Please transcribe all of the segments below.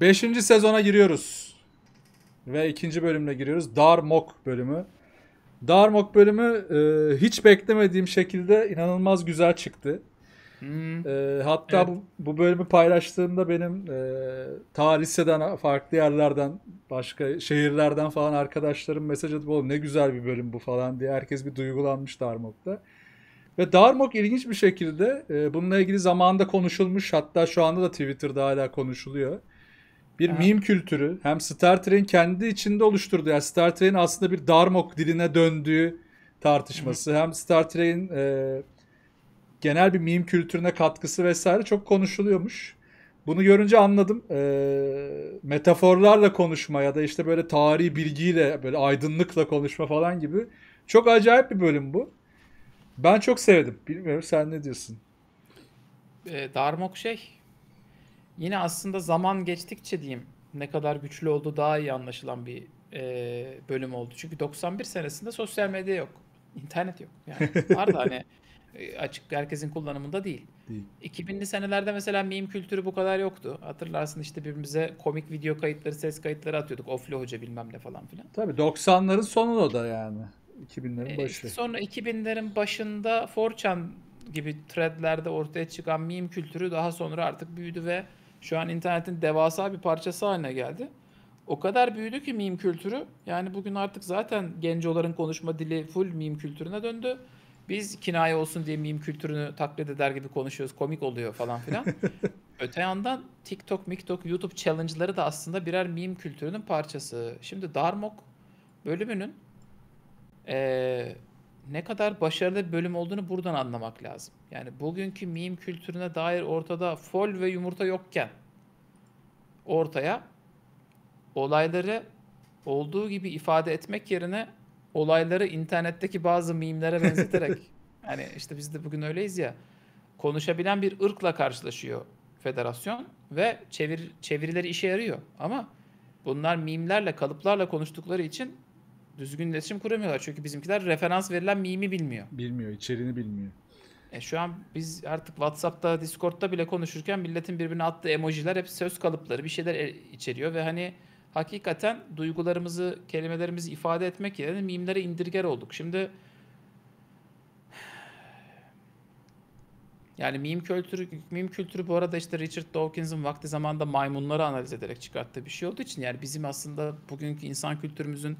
Beşinci sezona giriyoruz. Ve ikinci bölümle giriyoruz. Darmok bölümü. Darmok bölümü e, hiç beklemediğim şekilde inanılmaz güzel çıktı. Hmm. E, hatta evet. bu, bu bölümü paylaştığımda benim e, ta liseden farklı yerlerden başka şehirlerden falan arkadaşlarım mesaj atıp oğlum ne güzel bir bölüm bu falan diye herkes bir duygulanmış Darmok'ta. Ve Darmok ilginç bir şekilde e, bununla ilgili zamanda konuşulmuş hatta şu anda da Twitter'da hala konuşuluyor bir ha. meme kültürü hem Star Trek'in kendi içinde oluşturduğu yani Star Trek'in aslında bir Darmok diline döndüğü tartışması hem Star Trek'in e, genel bir meme kültürüne katkısı vesaire çok konuşuluyormuş. Bunu görünce anladım. E, metaforlarla konuşma ya da işte böyle tarihi bilgiyle böyle aydınlıkla konuşma falan gibi çok acayip bir bölüm bu. Ben çok sevdim. Bilmiyorum sen ne diyorsun? E, Darmok şey yine aslında zaman geçtikçe diyeyim ne kadar güçlü olduğu daha iyi anlaşılan bir e, bölüm oldu. Çünkü 91 senesinde sosyal medya yok. İnternet yok. Yani vardı hani e, açık herkesin kullanımında değil. değil. 2000'li senelerde mesela meme kültürü bu kadar yoktu. Hatırlarsın işte birbirimize komik video kayıtları, ses kayıtları atıyorduk. Ofli Hoca bilmem ne falan filan. Tabii 90'ların sonu o da yani. 2000'lerin e, başı. Ee, sonra 2000'lerin başında 4 gibi threadlerde ortaya çıkan meme kültürü daha sonra artık büyüdü ve şu an internetin devasa bir parçası haline geldi. O kadar büyüdü ki meme kültürü. Yani bugün artık zaten gencoların konuşma dili full meme kültürüne döndü. Biz kinaye olsun diye meme kültürünü taklit eder gibi konuşuyoruz. Komik oluyor falan filan. Öte yandan TikTok, MikTok, YouTube challenge'ları da aslında birer meme kültürünün parçası. Şimdi Darmok bölümünün ee, ne kadar başarılı bir bölüm olduğunu buradan anlamak lazım. Yani bugünkü meme kültürüne dair ortada fol ve yumurta yokken ortaya olayları olduğu gibi ifade etmek yerine olayları internetteki bazı mimlere benzeterek yani işte biz de bugün öyleyiz ya konuşabilen bir ırkla karşılaşıyor federasyon ve çevir, çevirileri işe yarıyor ama bunlar mimlerle kalıplarla konuştukları için Düzgün iletişim kuramıyorlar çünkü bizimkiler referans verilen mimi bilmiyor. Bilmiyor, içeriğini bilmiyor. E şu an biz artık WhatsApp'ta, Discord'da bile konuşurken milletin birbirine attığı emojiler hep söz kalıpları, bir şeyler e, içeriyor ve hani hakikaten duygularımızı, kelimelerimizi ifade etmek yerine mimlere indirger olduk. Şimdi yani mim kültürü, mim kültürü bu arada işte Richard Dawkins'in vakti zamanında maymunları analiz ederek çıkarttığı bir şey olduğu için yani bizim aslında bugünkü insan kültürümüzün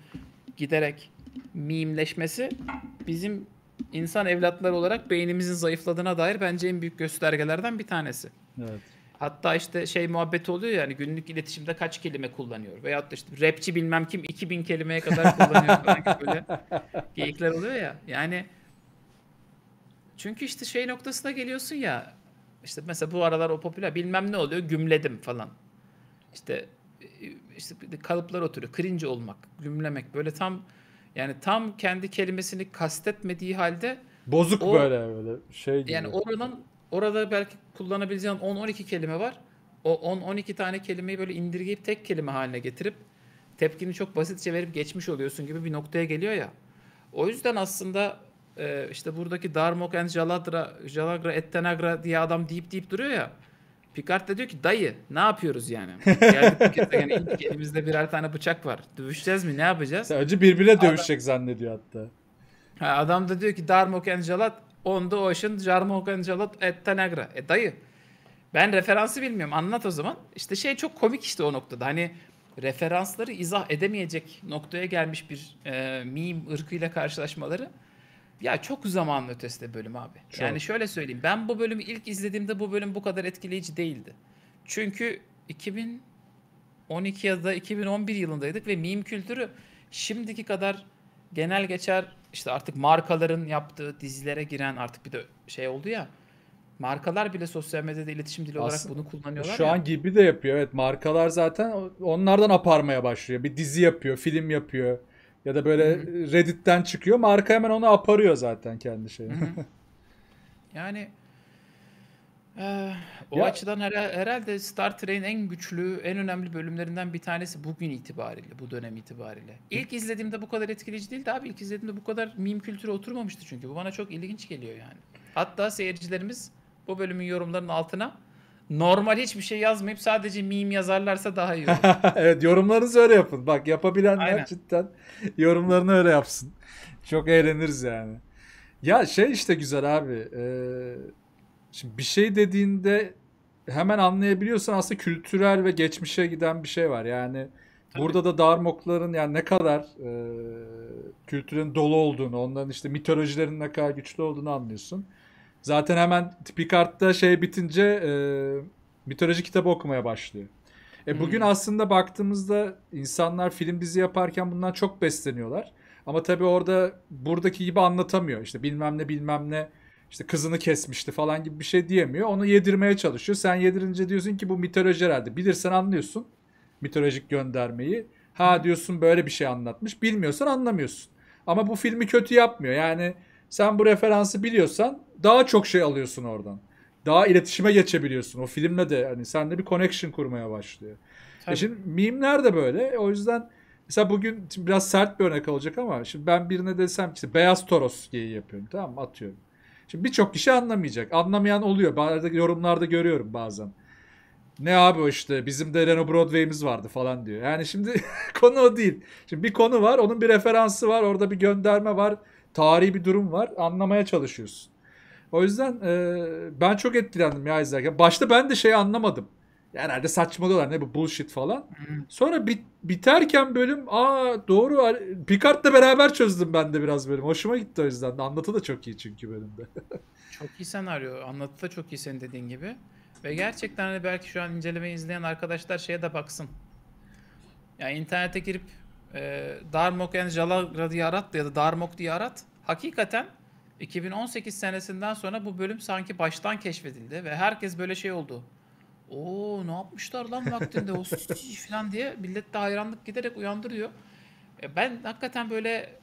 giderek mimleşmesi bizim insan evlatları olarak beynimizin zayıfladığına dair bence en büyük göstergelerden bir tanesi. Evet. Hatta işte şey muhabbet oluyor yani günlük iletişimde kaç kelime kullanıyor veyahut da işte rapçi bilmem kim 2000 kelimeye kadar kullanıyor falan böyle geyikler oluyor ya. Yani çünkü işte şey noktasına geliyorsun ya işte mesela bu aralar o popüler bilmem ne oluyor gümledim falan. İşte e, işte kalıplar oturuyor. Cringe olmak, gümlemek böyle tam yani tam kendi kelimesini kastetmediği halde bozuk o, böyle böyle şey gibi. Yani oradan orada belki kullanabileceğin 10-12 kelime var. O 10-12 tane kelimeyi böyle indirgeyip tek kelime haline getirip tepkini çok basitçe verip geçmiş oluyorsun gibi bir noktaya geliyor ya. O yüzden aslında e, işte buradaki Darmok and Jaladra, Jalagra Ettenagra diye adam deyip deyip duruyor ya. Picard da diyor ki dayı ne yapıyoruz yani? Geldik yani ilk elimizde birer tane bıçak var. Dövüşeceğiz mi ne yapacağız? Önce birbirine adam, dövüşecek zannediyor hatta. Ha, adam da diyor ki Darmok Enjalat on the ocean Jarmok Enjalat et Tanegra. E dayı ben referansı bilmiyorum anlat o zaman. İşte şey çok komik işte o noktada. Hani referansları izah edemeyecek noktaya gelmiş bir e, meme ırkıyla karşılaşmaları ya çok zaman ötesi de bölüm abi. Çok. Yani şöyle söyleyeyim. Ben bu bölümü ilk izlediğimde bu bölüm bu kadar etkileyici değildi. Çünkü 2012 ya da 2011 yılındaydık ve meme kültürü şimdiki kadar genel geçer işte artık markaların yaptığı dizilere giren artık bir de şey oldu ya markalar bile sosyal medyada iletişim dili olarak bunu kullanıyorlar. Şu ya. an gibi de yapıyor. Evet markalar zaten onlardan aparmaya başlıyor. Bir dizi yapıyor, film yapıyor. Ya da böyle Hı-hı. Reddit'ten çıkıyor. Marka hemen onu aparıyor zaten kendi şeyi. yani ee, o ya, açıdan her, herhalde Star Trek'in en güçlü, en önemli bölümlerinden bir tanesi bugün itibariyle, bu dönem itibariyle. İlk izlediğimde bu kadar etkileyici değildi abi. İlk izlediğimde bu kadar meme kültürü oturmamıştı çünkü. Bu bana çok ilginç geliyor yani. Hatta seyircilerimiz bu bölümün yorumlarının altına normal hiçbir şey yazmayıp sadece meme yazarlarsa daha iyi olur. evet yorumlarınızı öyle yapın. Bak yapabilenler Aynen. cidden yorumlarını öyle yapsın. Çok eğleniriz yani. Ya şey işte güzel abi. E, şimdi bir şey dediğinde hemen anlayabiliyorsan aslında kültürel ve geçmişe giden bir şey var. Yani Tabii. burada da Darmokların yani ne kadar e, kültürün dolu olduğunu, onların işte mitolojilerin ne kadar güçlü olduğunu anlıyorsun. Zaten hemen Picard'da şey bitince e, mitoloji kitabı okumaya başlıyor. E bugün hmm. aslında baktığımızda insanlar film dizi yaparken bundan çok besleniyorlar. Ama tabii orada buradaki gibi anlatamıyor. İşte bilmem ne bilmem ne işte kızını kesmişti falan gibi bir şey diyemiyor. Onu yedirmeye çalışıyor. Sen yedirince diyorsun ki bu mitoloji herhalde. Bilirsen anlıyorsun mitolojik göndermeyi. Ha diyorsun böyle bir şey anlatmış. Bilmiyorsan anlamıyorsun. Ama bu filmi kötü yapmıyor. Yani sen bu referansı biliyorsan daha çok şey alıyorsun oradan. Daha iletişime geçebiliyorsun. O filmle de hani sende bir connection kurmaya başlıyor. E şimdi mimler de böyle. O yüzden mesela bugün biraz sert bir örnek olacak ama şimdi ben birine desem işte beyaz toros geyiği yapıyorum tamam mı? Atıyorum. Şimdi birçok kişi anlamayacak. Anlamayan oluyor. Bazı yorumlarda görüyorum bazen. Ne abi o işte bizim de Renault Broadway'imiz vardı falan diyor. Yani şimdi konu o değil. Şimdi bir konu var, onun bir referansı var, orada bir gönderme var tarihi bir durum var. Anlamaya çalışıyorsun. O yüzden e, ben çok etkilendim ya izlerken. Başta ben de şeyi anlamadım. Yani herhalde saçmalıyorlar ne bu bullshit falan. Hmm. Sonra bit, biterken bölüm aa doğru Picard'la beraber çözdüm ben de biraz bölüm. Hoşuma gitti o yüzden. Anlatı da çok iyi çünkü bölümde. çok iyi senaryo. Anlatı da çok iyi senin dediğin gibi. Ve gerçekten de belki şu an incelemeyi izleyen arkadaşlar şeye de baksın. Yani internete girip e, Darmok yani Jalagra diye arat ya da Darmok diye arat. Hakikaten 2018 senesinden sonra bu bölüm sanki baştan keşfedildi ve herkes böyle şey oldu. Oo ne yapmışlar lan vaktinde o falan diye millet de hayranlık giderek uyandırıyor. E, ben hakikaten böyle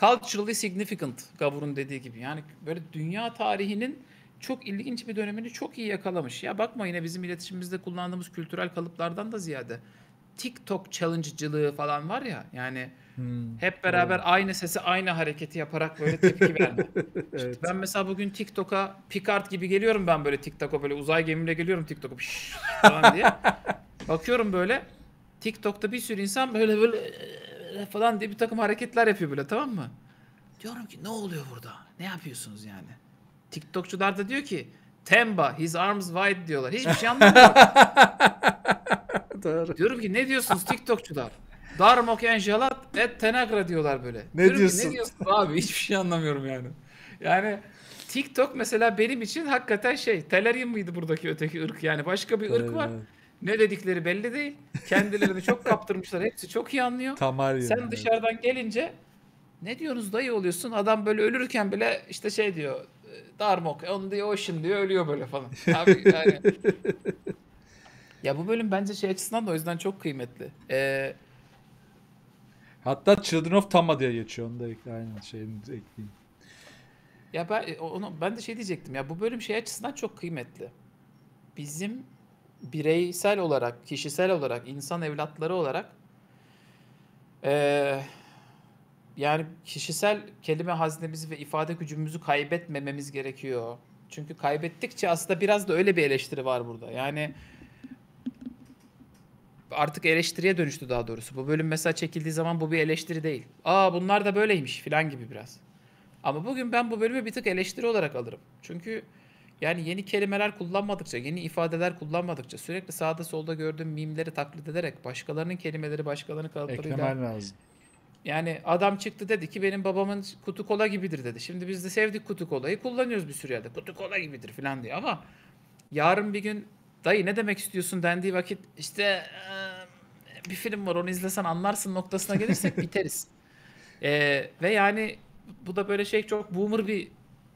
culturally significant Gavur'un dediği gibi. Yani böyle dünya tarihinin çok ilginç bir dönemini çok iyi yakalamış. Ya bakma yine bizim iletişimimizde kullandığımız kültürel kalıplardan da ziyade TikTok challenge'cılığı falan var ya yani hmm, hep beraber evet. aynı sesi aynı hareketi yaparak böyle tepki verme. işte evet. Ben mesela bugün TikTok'a Picard gibi geliyorum ben böyle TikTok'a böyle uzay gemimle geliyorum TikTok'a falan diye. Bakıyorum böyle TikTok'ta bir sürü insan böyle böyle falan diye bir takım hareketler yapıyor böyle tamam mı? Diyorum ki ne oluyor burada? Ne yapıyorsunuz yani? TikTokçular da diyor ki Temba, his arms wide diyorlar. Hiçbir şey anlamıyorum. Doğru. Diyorum ki ne diyorsunuz TikTokçular? Darmok Enjalat et Tenagra diyorlar böyle. Ne Diyorum diyorsun? Ki, ne diyorsun abi? Hiçbir şey anlamıyorum yani. Yani TikTok mesela benim için hakikaten şey. Telerim mıydı buradaki öteki ırk? Yani başka bir ırk var. Ne dedikleri belli değil. Kendilerini çok kaptırmışlar. Hepsi çok iyi anlıyor. Tamar Sen yani. dışarıdan gelince ne diyorsunuz dayı oluyorsun. Adam böyle ölürken bile işte şey diyor. Darmok on diyor, ocean diyor ölüyor böyle falan. Abi yani ya bu bölüm bence şey açısından da o yüzden çok kıymetli. Ee, Hatta Children of Tama diye geçiyor. Onu da ekle, aynı şeyini ekleyeyim. Ya ben e, onu ben de şey diyecektim. Ya bu bölüm şey açısından çok kıymetli. Bizim bireysel olarak, kişisel olarak, insan evlatları olarak ee, yani kişisel kelime haznemizi ve ifade gücümüzü kaybetmememiz gerekiyor. Çünkü kaybettikçe aslında biraz da öyle bir eleştiri var burada. Yani artık eleştiriye dönüştü daha doğrusu. Bu bölüm mesela çekildiği zaman bu bir eleştiri değil. Aa bunlar da böyleymiş filan gibi biraz. Ama bugün ben bu bölümü bir tık eleştiri olarak alırım. Çünkü yani yeni kelimeler kullanmadıkça, yeni ifadeler kullanmadıkça, sürekli sağda solda gördüğüm mimleri taklit ederek başkalarının kelimeleri, başkalarının kalıplarıyla... Eklemen lazım. Yani adam çıktı dedi ki benim babamın kutu kola gibidir dedi. Şimdi biz de sevdik kutu kolayı kullanıyoruz bir sürü yerde. Kutu kola gibidir falan diye ama yarın bir gün dayı ne demek istiyorsun dendiği vakit işte bir film var onu izlesen anlarsın noktasına gelirsek biteriz. ee, ve yani bu da böyle şey çok boomer bir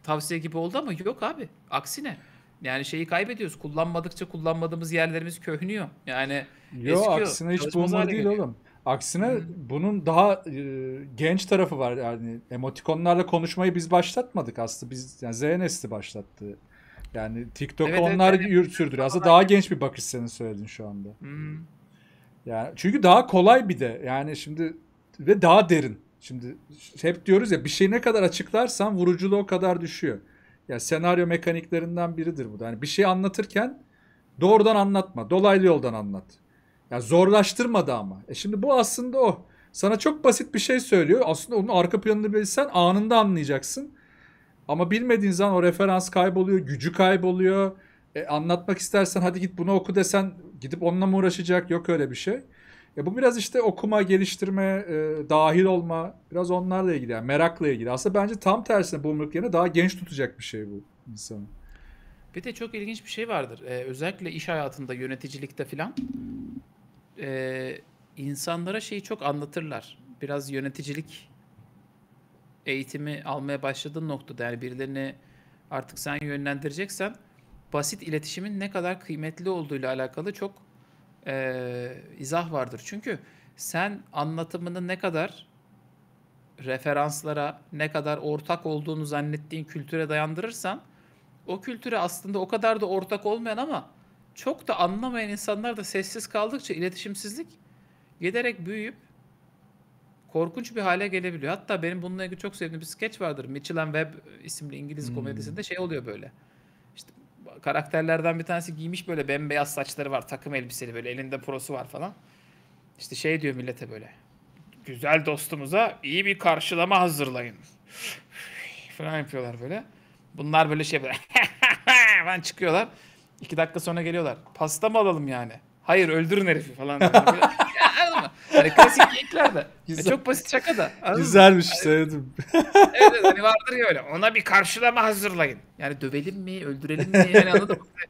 tavsiye gibi oldu ama yok abi aksine. Yani şeyi kaybediyoruz. Kullanmadıkça kullanmadığımız yerlerimiz köhünüyor. Yani Yo, eskiyor. aksine hiç boomer değil geliyor. oğlum. Aksine hı bunun daha e, genç tarafı var yani emotikonlarla konuşmayı biz başlatmadık aslında biz yani Z nesli başlattı yani TikTok evet, onlar evet, evet. sürdürüyor. Aslında daha genç bir bakış senin söyledin şu anda. Hmm. Yani çünkü daha kolay bir de. Yani şimdi ve daha derin. Şimdi hep diyoruz ya bir şey ne kadar açıklarsan vuruculuğu o kadar düşüyor. Ya yani senaryo mekaniklerinden biridir bu da. Hani bir şey anlatırken doğrudan anlatma, dolaylı yoldan anlat. Ya yani zorlaştırma da ama. E şimdi bu aslında o. Sana çok basit bir şey söylüyor. Aslında onun arka planını bilsen anında anlayacaksın. Ama bilmediğin zaman o referans kayboluyor, gücü kayboluyor. E, anlatmak istersen hadi git bunu oku desen gidip onunla mı uğraşacak? Yok öyle bir şey. E, bu biraz işte okuma, geliştirme, e, dahil olma biraz onlarla ilgili yani merakla ilgili. Aslında bence tam tersine boomerlık yerine daha genç tutacak bir şey bu insanı. Bir de çok ilginç bir şey vardır. Ee, özellikle iş hayatında, yöneticilikte filan e, insanlara şeyi çok anlatırlar. Biraz yöneticilik eğitimi almaya başladığın noktada yani birilerini artık sen yönlendireceksen basit iletişimin ne kadar kıymetli olduğuyla alakalı çok e, izah vardır. Çünkü sen anlatımını ne kadar referanslara, ne kadar ortak olduğunu zannettiğin kültüre dayandırırsan o kültüre aslında o kadar da ortak olmayan ama çok da anlamayan insanlar da sessiz kaldıkça iletişimsizlik giderek büyüyüp korkunç bir hale gelebiliyor. Hatta benim bununla ilgili çok sevdiğim bir skeç vardır. Mitchell and Webb isimli İngiliz hmm. komedisinde şey oluyor böyle. İşte karakterlerden bir tanesi giymiş böyle bembeyaz saçları var, takım elbiseli böyle elinde prosu var falan. İşte şey diyor millete böyle. Güzel dostumuza iyi bir karşılama hazırlayın. falan yapıyorlar böyle. Bunlar böyle şey böyle falan çıkıyorlar. İki dakika sonra geliyorlar. Pasta mı alalım yani? Hayır öldürün herifi falan. Hani klasik geyikler de. E, Güzel. Çok basit şaka da. Güzelmiş hani, sevdim. evet hani vardır ya öyle. Ona bir karşılama hazırlayın. Yani dövelim mi öldürelim mi yani anladın mı? Hani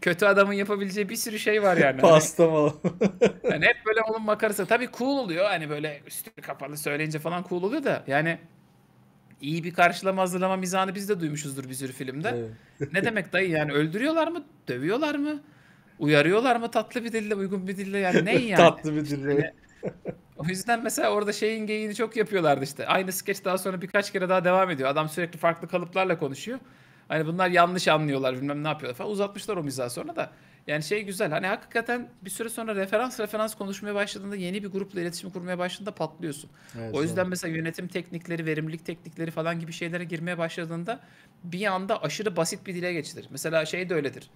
kötü adamın yapabileceği bir sürü şey var yani. Hani Pasta mı? yani hep böyle onun makarası. Tabii cool oluyor hani böyle üstü kapalı söyleyince falan cool oluyor da yani iyi bir karşılama hazırlama mizahını biz de duymuşuzdur bir sürü filmde. Evet. ne demek dayı yani öldürüyorlar mı? Dövüyorlar mı? Uyarıyorlar mı tatlı bir dille, uygun bir dille yani ne yani? tatlı bir dille. Hani o yüzden mesela orada şeyin geyiğini çok yapıyorlardı işte. Aynı skeç daha sonra birkaç kere daha devam ediyor. Adam sürekli farklı kalıplarla konuşuyor. Hani bunlar yanlış anlıyorlar bilmem ne yapıyorlar falan. Uzatmışlar o mizahı sonra da. Yani şey güzel hani hakikaten bir süre sonra referans referans konuşmaya başladığında yeni bir grupla iletişim kurmaya başladığında patlıyorsun. Evet, o yüzden doğru. mesela yönetim teknikleri, verimlilik teknikleri falan gibi şeylere girmeye başladığında bir anda aşırı basit bir dile geçilir. Mesela şey de öyledir.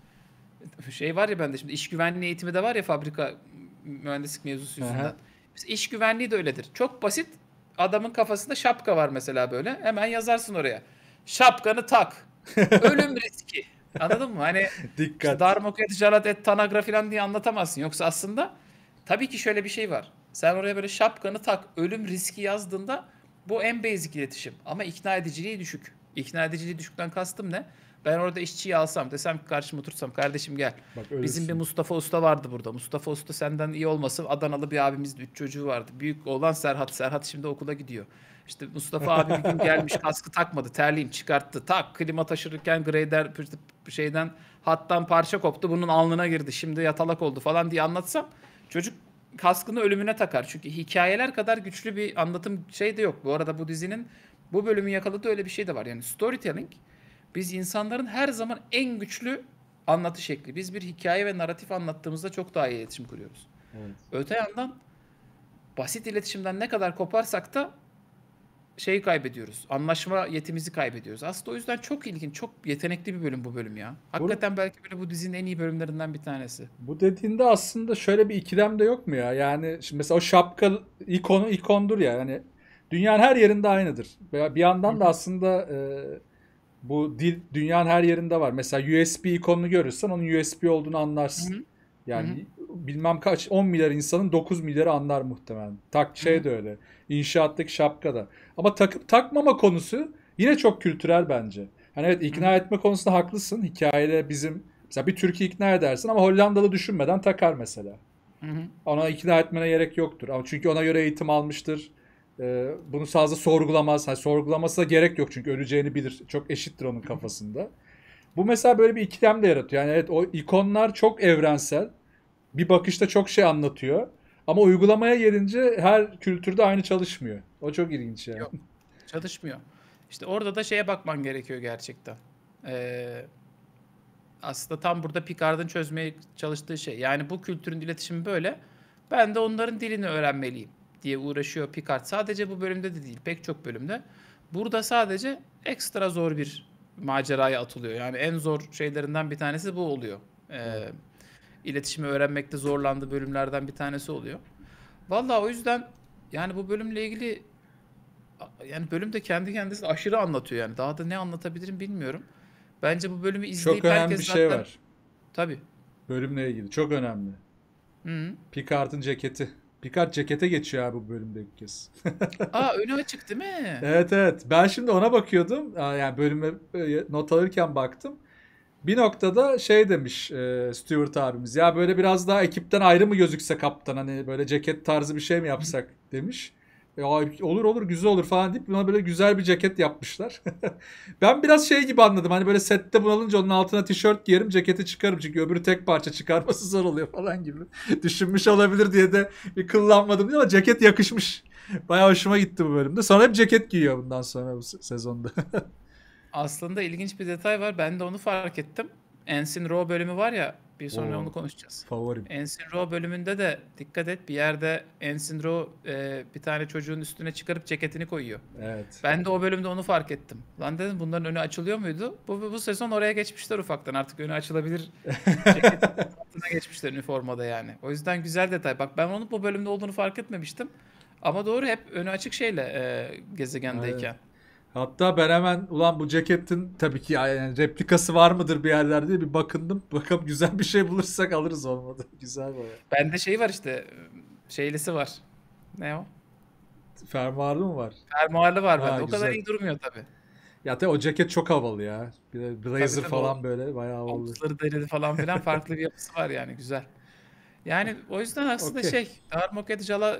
Şey var ya bende şimdi iş güvenliği eğitimi de var ya fabrika mühendislik mevzusu yüzünden. Aha. İş güvenliği de öyledir. Çok basit adamın kafasında şapka var mesela böyle. Hemen yazarsın oraya. Şapkanı tak. Ölüm riski. Anladın mı? Hani Dikkat. Işte darmoket, jalat et, tanagra falan diye anlatamazsın. Yoksa aslında tabii ki şöyle bir şey var. Sen oraya böyle şapkanı tak, ölüm riski yazdığında bu en basic iletişim. Ama ikna ediciliği düşük. İkna ediciliği düşükten kastım ne? Ben orada işçiyi alsam desem ki karşıma otursam kardeşim gel. Bak, Bizim bir Mustafa Usta vardı burada. Mustafa Usta senden iyi olmasın Adanalı bir abimizdi. Üç çocuğu vardı. Büyük olan Serhat. Serhat şimdi okula gidiyor. İşte Mustafa abi bir gün gelmiş kaskı takmadı. Terliğim çıkarttı. Tak klima taşırırken grader şeyden hattan parça koptu. Bunun alnına girdi. Şimdi yatalak oldu falan diye anlatsam çocuk kaskını ölümüne takar. Çünkü hikayeler kadar güçlü bir anlatım şey de yok. Bu arada bu dizinin bu bölümü yakaladığı öyle bir şey de var. Yani storytelling biz insanların her zaman en güçlü anlatı şekli. Biz bir hikaye ve narratif anlattığımızda çok daha iyi iletişim kuruyoruz. Evet. Öte yandan basit iletişimden ne kadar koparsak da şeyi kaybediyoruz. Anlaşma yetimizi kaybediyoruz. Aslında o yüzden çok ilginç, çok yetenekli bir bölüm bu bölüm ya. Hakikaten bu, belki böyle bu dizinin en iyi bölümlerinden bir tanesi. Bu dediğinde aslında şöyle bir ikilem de yok mu ya? Yani şimdi mesela o şapka ikonu ikondur ya. Yani dünyanın her yerinde aynıdır. Veya bir yandan da aslında e, bu dil dünyanın her yerinde var. Mesela USB ikonunu görürsen onun USB olduğunu anlarsın. Hı-hı. Yani Hı-hı. bilmem kaç 10 milyar insanın 9 milyarı anlar muhtemelen. Tak şey de öyle. İnşaattaki şapka da. Ama takıp takmama konusu yine çok kültürel bence. Hani evet ikna Hı-hı. etme konusunda haklısın. Hikayede bizim mesela bir Türkiye ikna edersin ama Hollandalı düşünmeden takar mesela. Hı-hı. Ona ikna etmene gerek yoktur. Ama çünkü ona göre eğitim almıştır e, bunu sadece sorgulamaz. Yani sorgulaması da gerek yok çünkü öleceğini bilir. Çok eşittir onun kafasında. Bu mesela böyle bir ikilem de yaratıyor. Yani evet o ikonlar çok evrensel. Bir bakışta çok şey anlatıyor. Ama uygulamaya gelince her kültürde aynı çalışmıyor. O çok ilginç yani. Yok, çalışmıyor. İşte orada da şeye bakman gerekiyor gerçekten. Ee, aslında tam burada Picard'ın çözmeye çalıştığı şey. Yani bu kültürün iletişimi böyle. Ben de onların dilini öğrenmeliyim diye uğraşıyor Picard. Sadece bu bölümde de değil pek çok bölümde. Burada sadece ekstra zor bir maceraya atılıyor. Yani en zor şeylerinden bir tanesi bu oluyor. Ee, iletişimi öğrenmekte zorlandığı bölümlerden bir tanesi oluyor. Vallahi o yüzden yani bu bölümle ilgili yani bölüm de kendi kendisini aşırı anlatıyor yani. Daha da ne anlatabilirim bilmiyorum. Bence bu bölümü izleyip Çok önemli bir şey zaten... var. Tabii. Bölümle ilgili çok önemli. Hı-hı. Picard'ın ceketi. Picard cekete geçiyor abi bu bölümde ilk kez. Aa önü açık değil mi? evet evet. Ben şimdi ona bakıyordum. Yani bölüme e, not alırken baktım. Bir noktada şey demiş e, Stewart abimiz. Ya böyle biraz daha ekipten ayrı mı gözükse kaptan hani böyle ceket tarzı bir şey mi yapsak demiş. E, ya olur olur güzel olur falan deyip buna böyle güzel bir ceket yapmışlar. ben biraz şey gibi anladım. Hani böyle sette bunalınca onun altına tişört giyerim ceketi çıkarım. Çünkü öbürü tek parça çıkarması zor oluyor falan gibi. Düşünmüş olabilir diye de bir kıllanmadım diye ama ceket yakışmış. Bayağı hoşuma gitti bu bölümde. Sonra hep ceket giyiyor bundan sonra bu sezonda. Aslında ilginç bir detay var. Ben de onu fark ettim. Ensin Row bölümü var ya bir sonra Oo. onu konuşacağız. Favorim. Ensin Row bölümünde de dikkat et bir yerde Ensin Row e, bir tane çocuğun üstüne çıkarıp ceketini koyuyor. Evet. Ben de o bölümde onu fark ettim. Lan dedim bunların önü açılıyor muydu? Bu, bu, bu sezon oraya geçmişler ufaktan artık önü açılabilir. altına geçmişler üniformada yani. O yüzden güzel detay. Bak ben onun bu bölümde olduğunu fark etmemiştim. Ama doğru hep önü açık şeyle e, gezegendeyken. Evet. Hatta ben hemen ulan bu ceketin tabii ki yani replikası var mıdır bir yerlerde bir bakındım. Bakalım güzel bir şey bulursak alırız olmadı. güzel baya. Bende şey var işte şeylisi var. Ne o? Fermuarlı mı var? Fermuarlı var ha, bende. O kadar iyi durmuyor tabii. Ya tabii o ceket çok havalı ya. Bir de blazer tabii, falan o, böyle bayağı havalı. Omuzları derili falan filan farklı bir yapısı var yani güzel. Yani o yüzden aslında okay. şey Darmok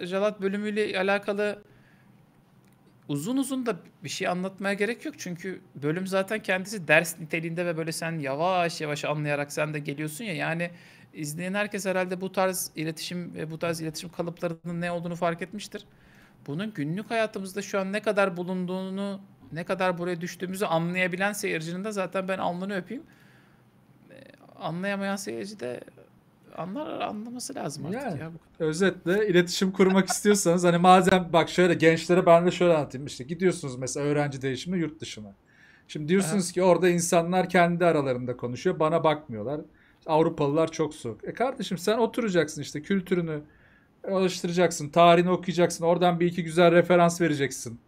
Jalat bölümüyle alakalı uzun uzun da bir şey anlatmaya gerek yok. Çünkü bölüm zaten kendisi ders niteliğinde ve böyle sen yavaş yavaş anlayarak sen de geliyorsun ya. Yani izleyen herkes herhalde bu tarz iletişim ve bu tarz iletişim kalıplarının ne olduğunu fark etmiştir. Bunun günlük hayatımızda şu an ne kadar bulunduğunu, ne kadar buraya düştüğümüzü anlayabilen seyircinin de zaten ben alnını öpeyim. E, anlayamayan seyirci de anlar anlaması lazım artık yani, ya. Bu. Özetle iletişim kurmak istiyorsanız hani madem bak şöyle gençlere ben de şöyle anlatayım işte gidiyorsunuz mesela öğrenci değişimi yurt dışına. Şimdi diyorsunuz evet. ki orada insanlar kendi aralarında konuşuyor bana bakmıyorlar. Avrupalılar çok soğuk. E kardeşim sen oturacaksın işte kültürünü alıştıracaksın, tarihini okuyacaksın. Oradan bir iki güzel referans vereceksin.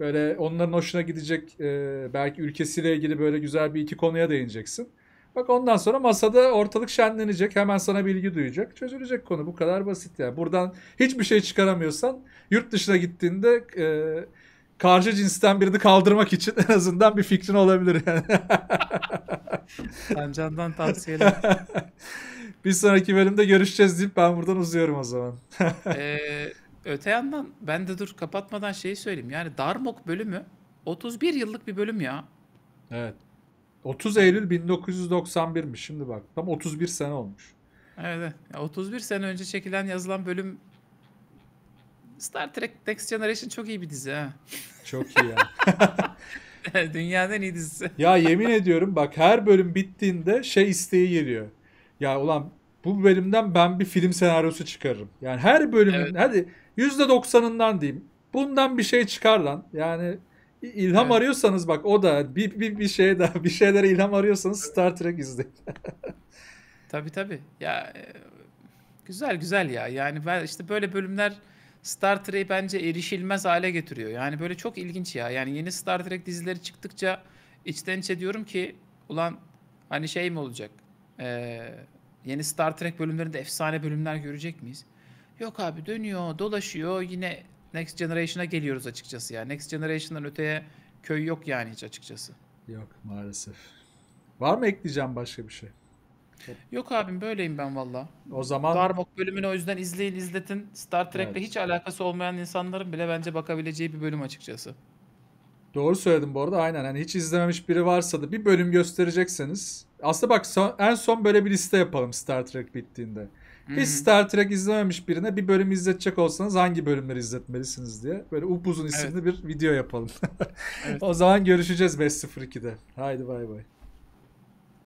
Böyle onların hoşuna gidecek e, belki ülkesiyle ilgili böyle güzel bir iki konuya değineceksin. Bak ondan sonra masada ortalık şenlenecek. Hemen sana bilgi duyacak. Çözülecek konu. Bu kadar basit yani. Buradan hiçbir şey çıkaramıyorsan yurt dışına gittiğinde e, karşı cinsten birini kaldırmak için en azından bir fikrin olabilir yani. Sancan'dan tavsiyeler. bir sonraki bölümde görüşeceğiz deyip ben buradan uzuyorum o zaman. ee, öte yandan ben de dur kapatmadan şeyi söyleyeyim. Yani Darmok bölümü 31 yıllık bir bölüm ya. Evet. 30 Eylül 1991'miş şimdi bak. Tam 31 sene olmuş. Evet. Ya 31 sene önce çekilen yazılan bölüm Star Trek Next Generation çok iyi bir dizi ha. Çok iyi ya. Dünyanın iyi dizisi. ya yemin ediyorum bak her bölüm bittiğinde şey isteği geliyor. Ya ulan bu bölümden ben bir film senaryosu çıkarırım. Yani her bölümün evet. hadi %90'ından diyeyim. Bundan bir şey çıkar lan. Yani İlham evet. arıyorsanız bak o da bir, bir, bir şey daha bir şeylere ilham arıyorsanız Star Trek izleyin. tabii tabii. Ya e, güzel güzel ya. Yani ben işte böyle bölümler Star Trek'i bence erişilmez hale getiriyor. Yani böyle çok ilginç ya. Yani yeni Star Trek dizileri çıktıkça içten içe diyorum ki ulan hani şey mi olacak? Ee, yeni Star Trek bölümlerinde efsane bölümler görecek miyiz? Yok abi dönüyor, dolaşıyor, yine Next Generation'a geliyoruz açıkçası ya. Next Generation'dan öteye köy yok yani hiç açıkçası. Yok maalesef. Var mı ekleyeceğim başka bir şey? Yok abim böyleyim ben valla. O zaman Darmok bölümünü o yüzden izleyin izletin. Star Trek'le evet. hiç alakası olmayan insanların bile bence bakabileceği bir bölüm açıkçası. Doğru söyledim bu arada aynen. Hani hiç izlememiş biri varsa da bir bölüm gösterecekseniz. Aslında bak son, en son böyle bir liste yapalım Star Trek bittiğinde. Hiç Star Trek izlememiş birine bir bölüm izletecek olsanız hangi bölümleri izletmelisiniz diye böyle upuzun isimli evet. bir video yapalım. evet. O zaman görüşeceğiz 5.02'de. Haydi bay bay.